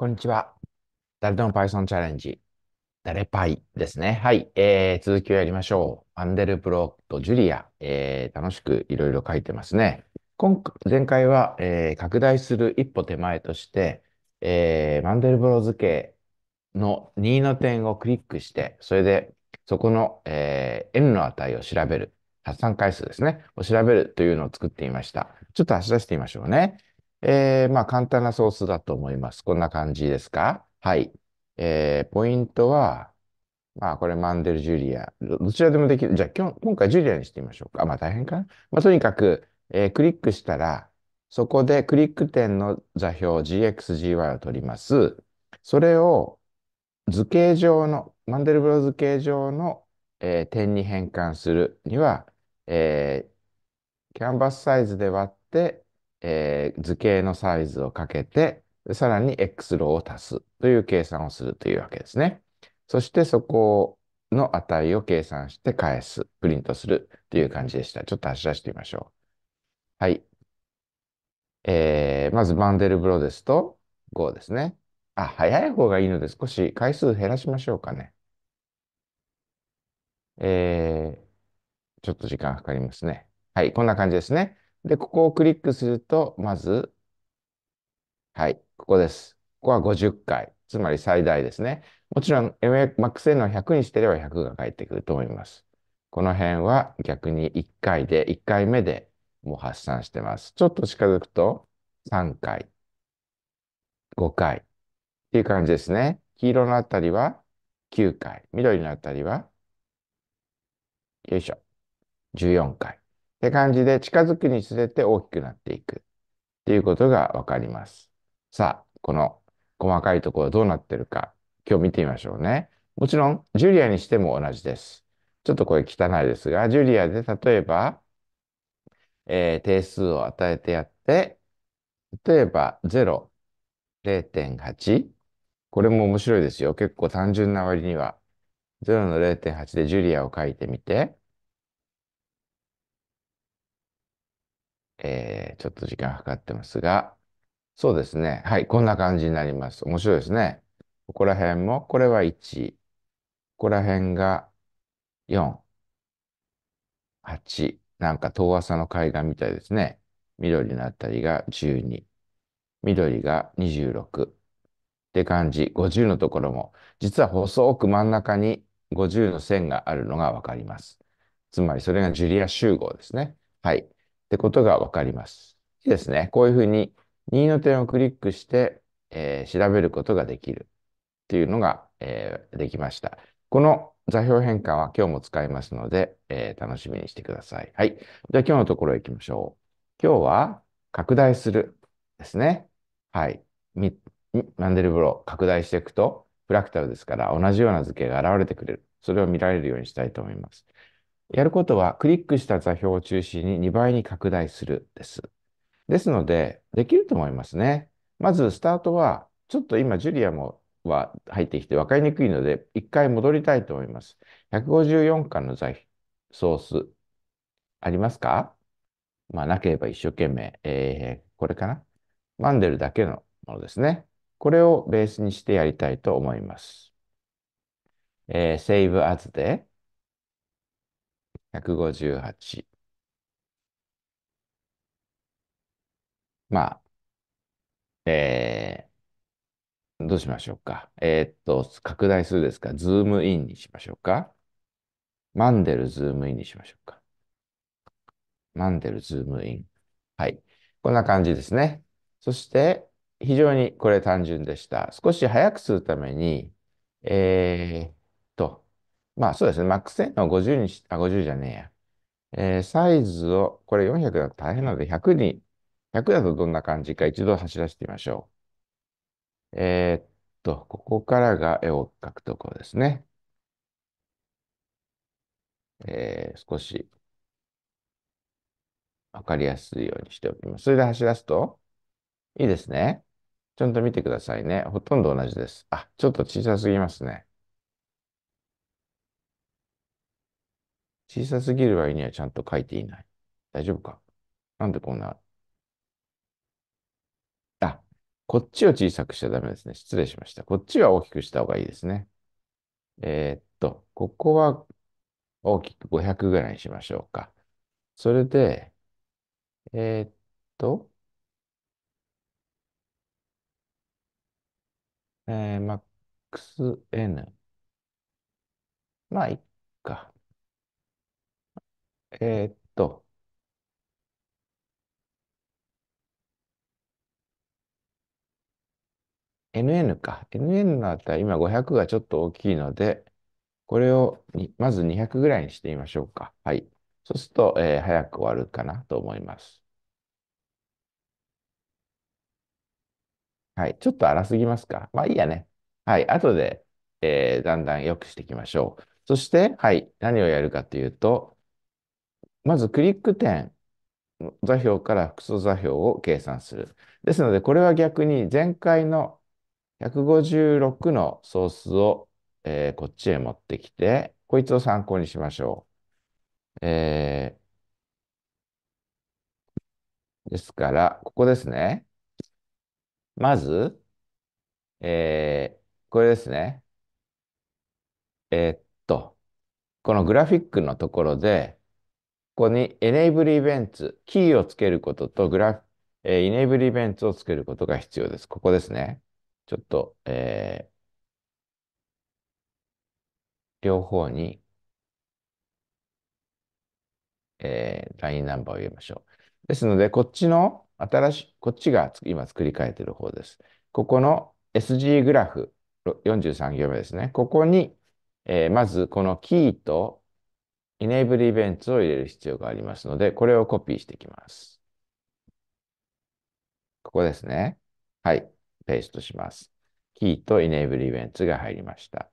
こんにちは。誰でも Python チャレンジ。誰パイですね。はい、えー。続きをやりましょう。アンデルプロとジュリア。えー、楽しくいろいろ書いてますね。今前回は、えー、拡大する一歩手前として、えー、マンデルブロ図形の2の点をクリックして、それでそこの、えー、n の値を調べる。発散回数ですね。を調べるというのを作ってみました。ちょっと走らせてみましょうね。えー、まあ、簡単なソースだと思います。こんな感じですかはい。えー、ポイントは、まあ、これマンデル・ジュリア。どちらでもできる。じゃあ、今今回ジュリアにしてみましょうか。まあ、大変かな。まあ、とにかく、えー、クリックしたら、そこでクリック点の座標 GXGY を取ります。それを図形上の、マンデルブロ図形上の、えー、点に変換するには、えー、キャンバスサイズで割って、えー、図形のサイズをかけて、さらに X ローを足すという計算をするというわけですね。そしてそこの値を計算して返す、プリントするという感じでした。ちょっと走らせてみましょう。はい。えー、まずバンデルブロですと5ですね。あ、早い方がいいので少し回数減らしましょうかね。えー、ちょっと時間かかりますね。はい、こんな感じですね。で、ここをクリックすると、まず、はい、ここです。ここは50回。つまり最大ですね。もちろん、m x n を100にしてれば100が返ってくると思います。この辺は逆に1回で、1回目でもう発散してます。ちょっと近づくと、3回、5回っていう感じですね。黄色のあたりは9回、緑のあたりは、よいしょ、14回。って感じで近づくにつれて大きくなっていくっていうことがわかります。さあ、この細かいところどうなってるか、今日見てみましょうね。もちろん、ジュリアにしても同じです。ちょっとこれ汚いですが、ジュリアで例えば、えー、定数を与えてやって、例えば0、0.8。これも面白いですよ。結構単純な割には。0の0.8でジュリアを書いてみて。えー、ちょっと時間かかってますが、そうですね。はい、こんな感じになります。面白いですね。ここら辺も、これは1、ここら辺が4、8、なんか遠浅の海岸みたいですね。緑のあたりが12、緑が26って感じ、50のところも、実は細く真ん中に50の線があるのがわかります。つまりそれがジュリア集合ですね。はい。ってことがわかります。いいですね。こういうふうに任意の点をクリックして、えー、調べることができるっていうのが、えー、できました。この座標変換は今日も使いますので、えー、楽しみにしてください。はい。じゃあ今日のところ行きましょう。今日は拡大するですね。はい。マンデルブロー拡大していくと、フラクタルですから同じような図形が現れてくれる。それを見られるようにしたいと思います。やることはクリックした座標を中心に2倍に拡大するです。ですので、できると思いますね。まずスタートは、ちょっと今ジュリアもは入ってきて分かりにくいので、一回戻りたいと思います。154巻の座ソース、ありますかまあ、なければ一生懸命、えー、これかなマンデルだけのものですね。これをベースにしてやりたいと思います。えー、save as で、158。まあ、えー、どうしましょうか。えっと、拡大するですか。ズームインにしましょうか。マンデルズームインにしましょうか。マンデルズームイン。はい。こんな感じですね。そして、非常にこれ単純でした。少し早くするために、えー、っと、まあそうですね、マックス1000の50にし、あ、50じゃねえや。えー、サイズを、これ400だと大変なので、100に、100だとどんな感じか一度走らせてみましょう。えー、っと、ここからが絵を描くところですね。えー、少しわかりやすいようにしておきます。それで走らすと、いいですね。ちゃんと見てくださいね。ほとんど同じです。あ、ちょっと小さすぎますね。小さすぎる割にはちゃんと書いていない。大丈夫かなんでこんな。あ、こっちを小さくしちゃダメですね。失礼しました。こっちは大きくした方がいいですね。えー、っと、ここは大きく500ぐらいにしましょうか。それで、えー、っと、えー、max n。まあ、いっか。えーっと、NN か。NN の値、今500がちょっと大きいので、これをにまず200ぐらいにしてみましょうか。はい。そうすると、えー早く終わるかなと思います。はい。ちょっと荒すぎますか。まあいいやね。はい。後で、えーだんだん良くしていきましょう。そして、はい。何をやるかというと、まずクリック点座標から複素座標を計算する。ですので、これは逆に前回の156のソースを、えー、こっちへ持ってきて、こいつを参考にしましょう。えー、ですから、ここですね。まず、えー、これですね。えー、っと、このグラフィックのところで、ここに enable events、キーをつけることとグラフ、えー、enable events をつけることが必要です。ここですね。ちょっと、えー、両方に、えー、ラインナンバーを入れましょう。ですので、こっちの新しい、こっちが今作り変えてる方です。ここの SG グラフ43行目ですね。ここに、えー、まずこのキーと enable events を入れる必要がありますので、これをコピーしていきます。ここですね。はい。ペーストします。キーと enable events が入りました。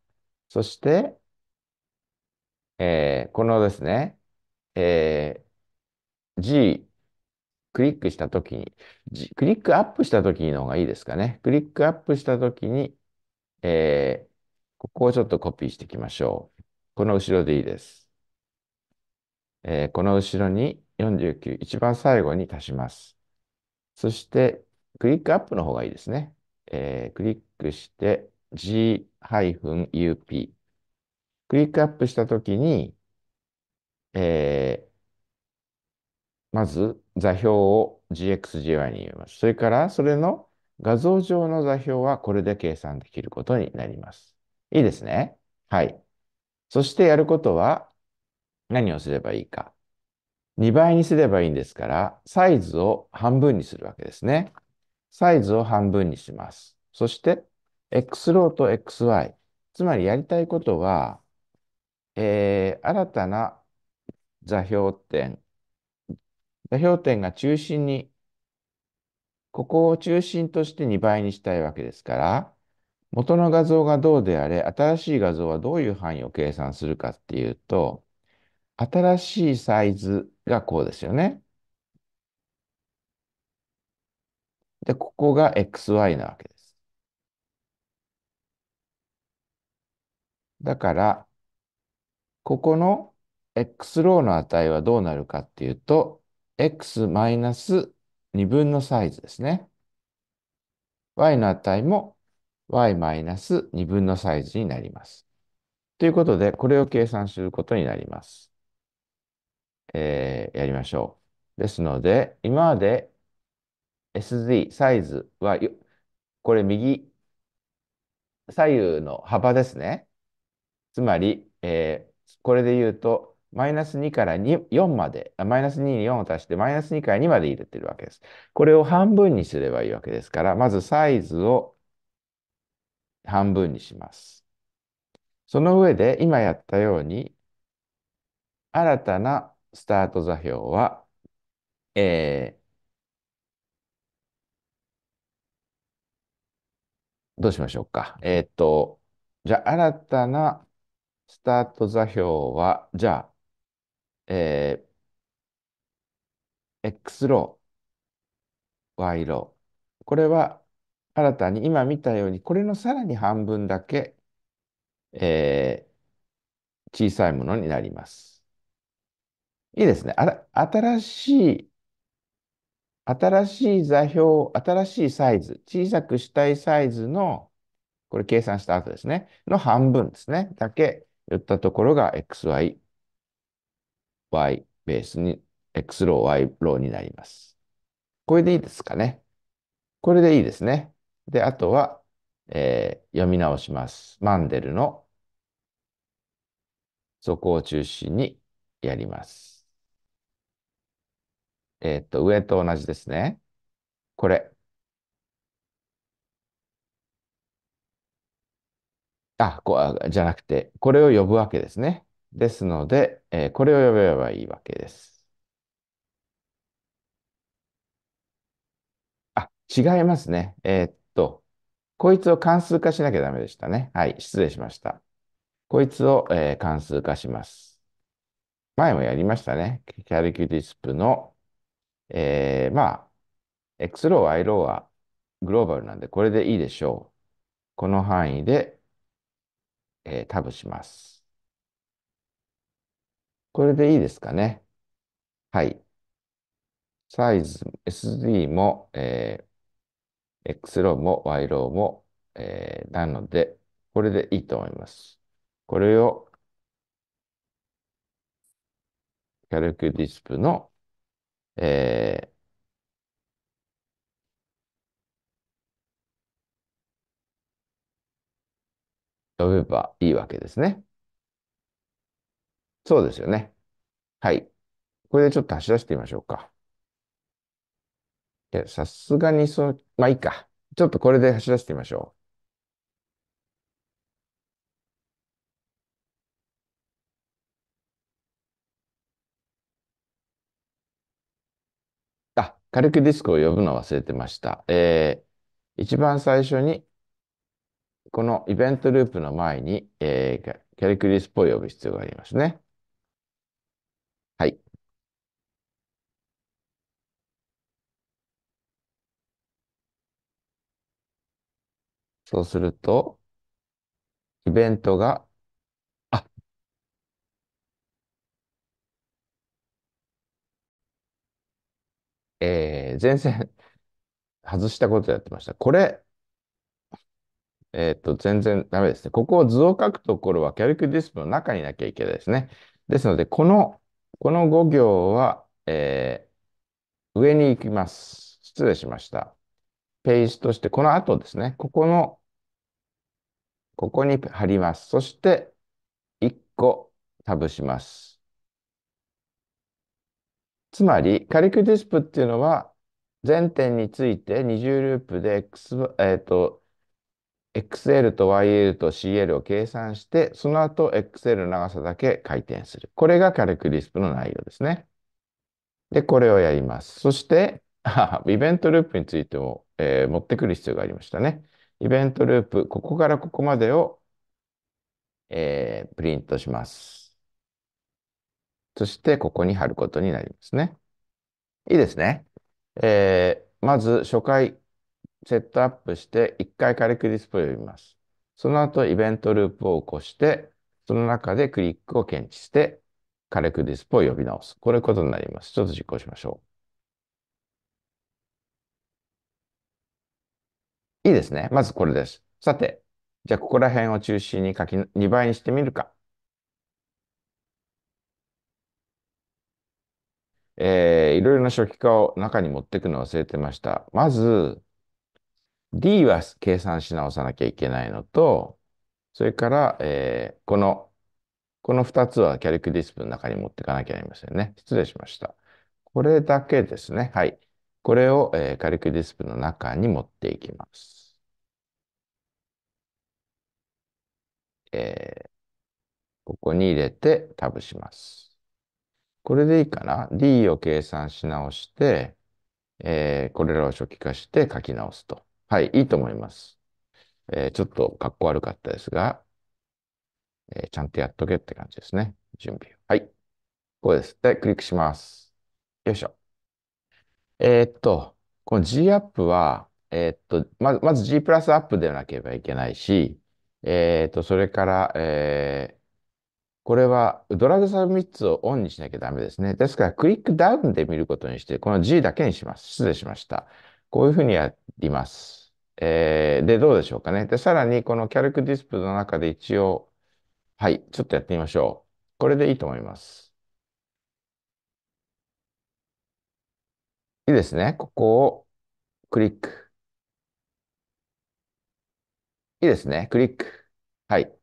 そして、えー、このですね、えー、G、クリックしたときに、G、クリックアップしたときの方がいいですかね。クリックアップしたときに、えー、ここをちょっとコピーしていきましょう。この後ろでいいです。えー、この後ろに49、一番最後に足します。そして、クリックアップの方がいいですね。えー、クリックして g-up。クリックアップしたときに、えー、まず座標を gxgy に入れます。それから、それの画像上の座標はこれで計算できることになります。いいですね。はい。そしてやることは、何をすればいいか。2倍にすればいいんですから、サイズを半分にするわけですね。サイズを半分にします。そして、x ローと xy。つまりやりたいことは、えー、新たな座標点。座標点が中心に、ここを中心として2倍にしたいわけですから、元の画像がどうであれ、新しい画像はどういう範囲を計算するかっていうと、新しいサイズがこうですよね。で、ここが XY なわけです。だから、ここの x ローの値はどうなるかっていうと、x マイナス2分のサイズですね。y の値も y マイナス2分のサイズになります。ということで、これを計算することになります。えー、やりましょう。ですので、今まで SD、サイズは、これ右、左右の幅ですね。つまり、えー、これで言うと、マイナス2から4まで、マイナス2に4を足して、マイナス2から2まで入れてるわけです。これを半分にすればいいわけですから、まずサイズを半分にします。その上で、今やったように、新たなスタート座標は、えー、どうしましょうか。えー、っと、じゃあ、新たなスタート座標は、じゃあ、えー、X ロー、Y ロー。これは、新たに今見たように、これのさらに半分だけ、えー、小さいものになります。いいですね。あら、新しい、新しい座標、新しいサイズ、小さくしたいサイズの、これ計算した後ですね、の半分ですね、だけ言ったところが xy、y ベースに、x ロー、y ローになります。これでいいですかね。これでいいですね。で、あとは、えー、読み直します。マンデルのそこを中心にやります。えっと、上と同じですね。これ。あ、こあ、じゃなくて、これを呼ぶわけですね。ですので、えー、これを呼べばいいわけです。あ、違いますね。えー、っと、こいつを関数化しなきゃダメでしたね。はい、失礼しました。こいつを、えー、関数化します。前もやりましたね。キャリキュリスプのえー、まあ、X ロー、Y ローはグローバルなんで、これでいいでしょう。この範囲で、えー、タブします。これでいいですかね。はい。サイズ、SD も、えー、X ローも Y ローも、えー、なので、これでいいと思います。これを、キャルクディスプのえー、飛べばいいわけですね。そうですよね。はい。これでちょっと走らせてみましょうか。いや、さすがにそう、まあいいか。ちょっとこれで走らせてみましょう。軽くディスクを呼ぶのを忘れてました。えー、一番最初に、このイベントループの前に、えー、キャリクリスプを呼ぶ必要がありますね。はい。そうすると、イベントがえー、前線 外したことやってました。これ、えっ、ー、と、全然ダメですね。ここを図を書くところはキャリクディスプの中になきゃいけないですね。ですので、この、この5行は、えー、上に行きます。失礼しました。ページとして、この後ですね、ここの、ここに貼ります。そして、1個タブします。つまり、カリクディスプっていうのは、全点について二重ループで X、えーと、XL と YL と CL を計算して、その後 XL の長さだけ回転する。これがカリクディスプの内容ですね。で、これをやります。そして、イベントループについても、えー、持ってくる必要がありましたね。イベントループ、ここからここまでを、えー、プリントします。そしてここに貼ることになりますね。いいですね。えー、まず初回セットアップして1回カリクィスプを呼びます。その後イベントループを起こして、その中でクリックを検知して、カレクディスプを呼び直す。これことになります。ちょっと実行しましょう。いいですね。まずこれです。さて、じゃあここら辺を中心に書き、2倍にしてみるか。えー、いろいろな初期化を中に持っていくのを忘れてました。まず、D は計算し直さなきゃいけないのと、それから、えー、この、この2つはキャリックディスプの中に持っていかなきゃいけませんね。失礼しました。これだけですね。はい。これを、えー、ャリクディスプの中に持っていきます。えー、ここに入れてタブします。これでいいかな ?D を計算し直して、えー、これらを初期化して書き直すと。はい、いいと思います。えー、ちょっとかっこ悪かったですが、えー、ちゃんとやっとけって感じですね。準備。はい。こうです。で、クリックします。よいしょ。えー、っと、この G アップは、えー、っと、まず、まず G プラスアップでなければいけないし、えー、っと、それから、えこれはドラッグサブミッツをオンにしなきゃダメですね。ですから、クリックダウンで見ることにして、この G だけにします。失礼しました。こういうふうにやります。えー、で、どうでしょうかね。で、さらに、このキャルクディスプの中で一応、はい、ちょっとやってみましょう。これでいいと思います。いいですね。ここをクリック。いいですね。クリック。はい。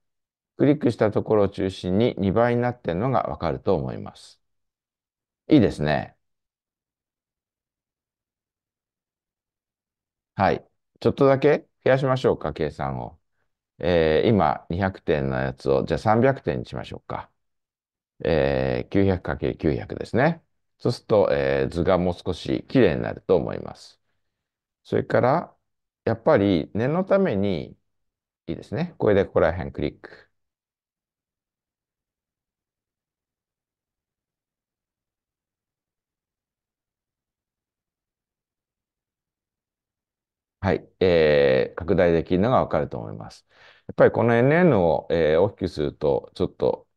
クリックしたところを中心に2倍になっているのがわかると思います。いいですね。はい。ちょっとだけ増やしましょうか、計算を。えー、今200点のやつを、じゃあ300点にしましょうか。えー、900×900 ですね。そうすると、えー、図がもう少し綺麗になると思います。それから、やっぱり念のために、いいですね。これでここら辺クリック。はい、えー、拡大できるのがわかると思います。やっぱりこの NN を、えー、大きくすると、ちょっと、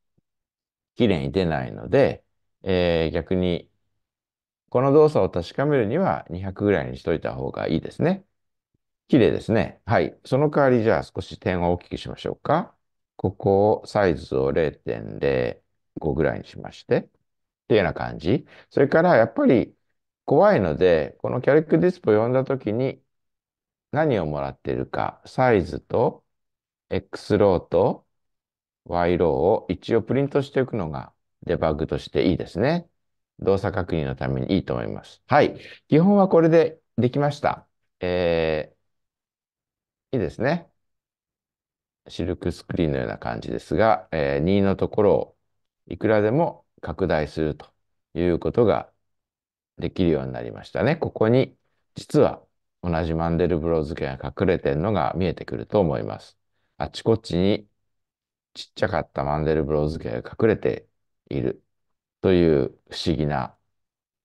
綺麗に出ないので、えー、逆に、この動作を確かめるには200ぐらいにしといた方がいいですね。綺麗ですね。はい。その代わり、じゃあ少し点を大きくしましょうか。ここを、サイズを0.05ぐらいにしまして、っていうような感じ。それから、やっぱり怖いので、このキャリックディスプを読んだときに、何をもらっているか、サイズと X ローと Y ローを一応プリントしておくのがデバッグとしていいですね。動作確認のためにいいと思います。はい。基本はこれでできました。えー、いいですね。シルクスクリーンのような感じですが、えー、2のところをいくらでも拡大するということができるようになりましたね。ここに実は同じマンデルブロー図形が隠れてるのが見えてくると思います。あちこちにちっちゃかったマンデルブロー図形が隠れているという不思議な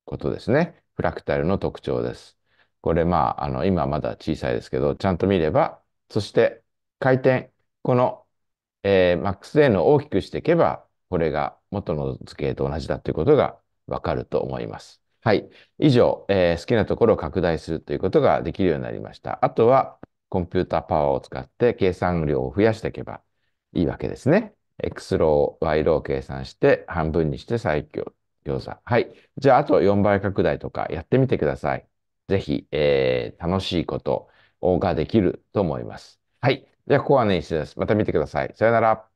ことですね。フラクタルの特徴です。これまあ、あの、今まだ小さいですけど、ちゃんと見れば、そして回転、この、えー、マックス A を大きくしていけば、これが元の図形と同じだということがわかると思います。はい。以上、えー、好きなところを拡大するということができるようになりました。あとは、コンピューターパワーを使って計算量を増やしていけばいいわけですね。X ロー、Y ローを計算して、半分にして最強餃子。はい。じゃあ、あと4倍拡大とかやってみてください。ぜひ、えー、楽しいことができると思います。はい。じゃあ、ここはね、一緒です。また見てください。さよなら。